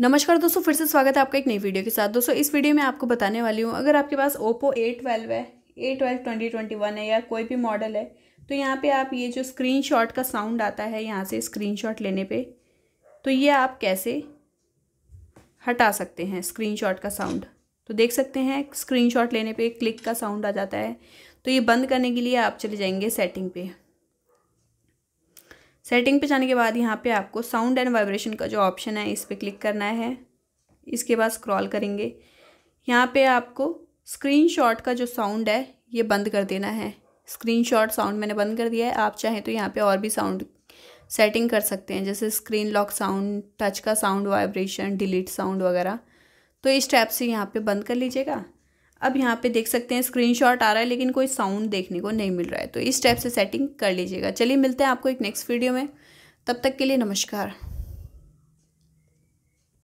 नमस्कार दोस्तों फिर से स्वागत है आपका एक नई वीडियो के साथ दोस्तों इस वीडियो में आपको बताने वाली हूँ अगर आपके पास ओप्पो ए ट्वेल्व है A twelve twenty twenty one है या कोई भी मॉडल है तो यहाँ पे आप ये जो स्क्रीनशॉट का साउंड आता है यहाँ से स्क्रीन लेने पर तो ये आप कैसे हटा सकते हैं स्क्रीन का साउंड तो देख सकते हैं स्क्रीन लेने पर क्लिक का साउंड आ जाता है तो ये बंद करने के लिए आप चले जाएंगे सेटिंग पे सेटिंग पे जाने के बाद यहाँ पे आपको साउंड एंड वाइब्रेशन का जो ऑप्शन है इस पर क्लिक करना है इसके बाद स्क्रॉल करेंगे यहाँ पे आपको स्क्रीनशॉट का जो साउंड है ये बंद कर देना है स्क्रीनशॉट साउंड मैंने बंद कर दिया है आप चाहें तो यहाँ पे और भी साउंड सेटिंग कर सकते हैं जैसे स्क्रीन लॉक साउंड टच का साउंड वाइब्रेशन डिलीट साउंड वगैरह तो इस टैप से यहाँ पर बंद कर लीजिएगा अब यहाँ पे देख सकते हैं स्क्रीनशॉट आ रहा है लेकिन कोई साउंड देखने को नहीं मिल रहा है तो इस टाइप से सेटिंग कर लीजिएगा चलिए मिलते हैं आपको एक नेक्स्ट वीडियो में तब तक के लिए नमस्कार